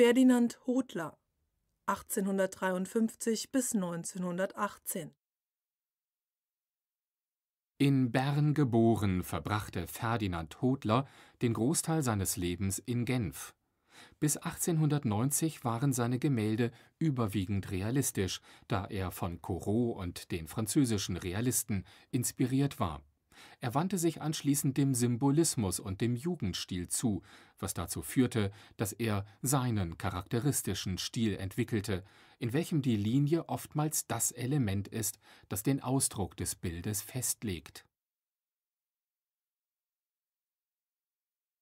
Ferdinand Hodler (1853 – bis 1918) In Bern geboren, verbrachte Ferdinand Hodler den Großteil seines Lebens in Genf. Bis 1890 waren seine Gemälde überwiegend realistisch, da er von Corot und den französischen Realisten inspiriert war er wandte sich anschließend dem Symbolismus und dem Jugendstil zu, was dazu führte, dass er seinen charakteristischen Stil entwickelte, in welchem die Linie oftmals das Element ist, das den Ausdruck des Bildes festlegt